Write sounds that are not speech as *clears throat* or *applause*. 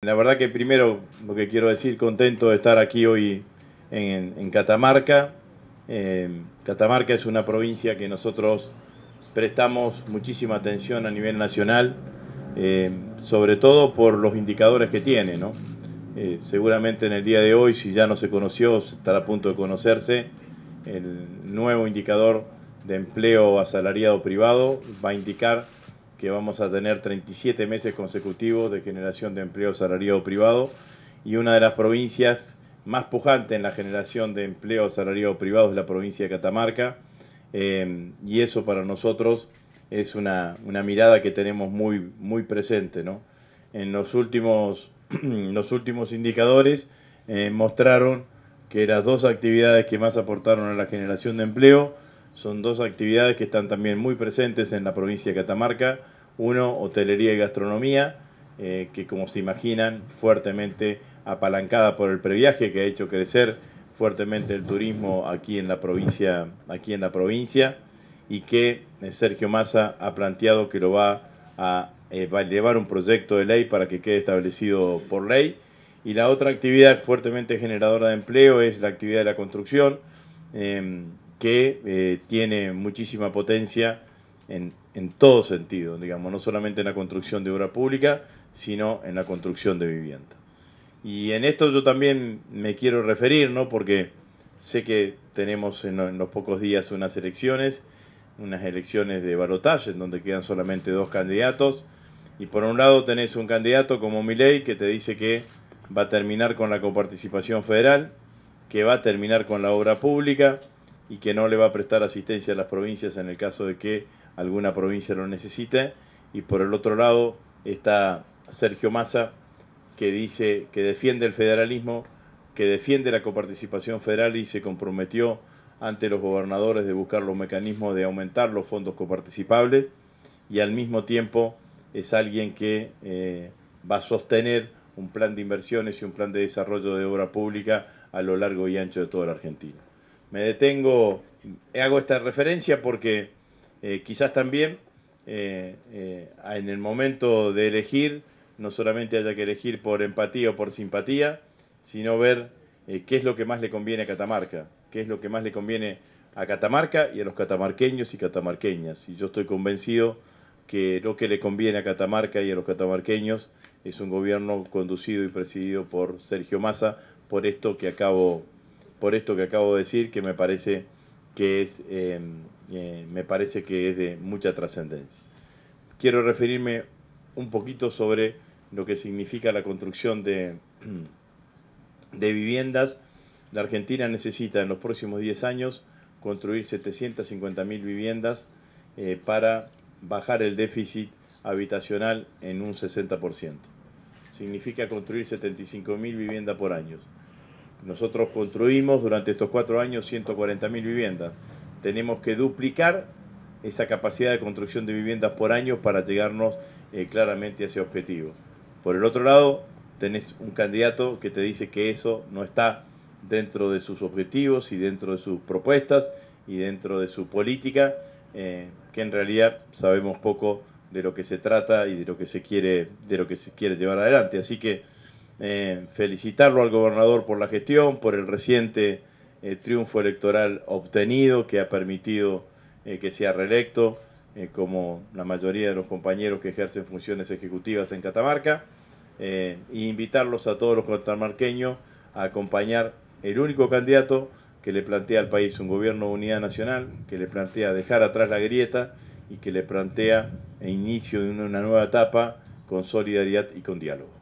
La verdad que primero lo que quiero decir, contento de estar aquí hoy en, Catamarca. Eh, Catamarca es una provincia que nosotros prestamos muchísima atención a nivel nacional, eh, sobre todo por los indicadores que tiene. Eh, seguramente en el día de hoy, si ya no se conoció, estará a punto de conocerse el nuevo indicador de empleo asalariado privado, va a indicar que vamos a tener 37 meses consecutivos de generación de empleo salariado privado y una de las provincias más pujantes en la generación de empleo salariado privado es la provincia de Catamarca eh, y eso para nosotros es una, mirada que tenemos muy, muy presente. En los últimos, *clears throat* los últimos indicadores eh, mostraron que las dos actividades que más aportaron a la generación de empleo son dos actividades que están también muy presentes en la provincia de Catamarca. Uno, hotelería y gastronomía, eh, que como se imaginan, fuertemente apalancada por el previaje que ha hecho crecer fuertemente el turismo aquí en la provincia, aquí en la provincia y que eh, Sergio Massa ha planteado que lo eh, va a, llevar un proyecto de ley para que quede establecido por ley. Y la otra actividad fuertemente generadora de empleo es la actividad de la construcción. Em, que eh, tiene muchísima potencia en, todo sentido, digamos, no solamente en la construcción de obra pública, sino en la construcción de vivienda. Y en esto yo también me quiero referir, ¿no? Porque sé que tenemos en, los pocos días unas elecciones, unas elecciones de balotaje, en donde quedan solamente dos candidatos, y por un lado tenés un candidato como Milei que te dice que va a terminar con la coparticipación federal, que va a terminar con la obra pública, y que no le va a prestar asistencia a las provincias en el caso de que alguna provincia lo necesite. Y por el otro lado está Sergio Massa, que dice que defiende el federalismo, que defiende la coparticipación federal y se comprometió ante los gobernadores de buscar los mecanismos de aumentar los fondos coparticipables y al mismo tiempo es alguien que eh, va a sostener un plan de inversiones y un plan de desarrollo de obra pública a lo largo y ancho de toda la Argentina me detengo, hago esta referencia porque eh, quizás también eh, eh, en el momento de elegir, no solamente haya que elegir por empatía o por simpatía, sino ver qué es lo que más le conviene a Catamarca, qué es lo que más le conviene a Catamarca y a los catamarqueños y catamarqueñas. Y yo estoy convencido que lo que le conviene a Catamarca y a los catamarqueños es un gobierno conducido y presidido por Sergio Massa, por esto que acabo por esto que acabo de decir, que me parece que es, em, eh, me parece que es de mucha trascendencia. Quiero referirme un poquito sobre lo que significa la construcción de, *clears throat* de viviendas. La Argentina necesita en los próximos 10 años construir 750.000 viviendas eh, para bajar el déficit habitacional en un 60%. Significa construir 75.000 viviendas por año. Nosotros construimos durante estos cuatro años 140.000 viviendas. Tenemos que duplicar esa capacidad de construcción de viviendas por año para llegarnos eh, claramente a ese objetivo. Por el otro lado, tenés un candidato que te dice que eso no está dentro de sus objetivos y dentro de sus propuestas y dentro de su política, eh, que en realidad sabemos poco de lo que se trata y de lo que se quiere, de lo que se quiere llevar adelante. Así que eh, felicitarlo al gobernador por la gestión, por el reciente eh, triunfo electoral obtenido que ha permitido eh, que sea reelecto, como la mayoría de los compañeros que ejercen funciones ejecutivas en Catamarca, e invitarlos a todos los catamarqueños a acompañar el único candidato que le plantea al país un gobierno de unidad nacional, que le plantea dejar atrás la grieta y que le plantea el inicio de una nueva etapa con solidaridad y con diálogo.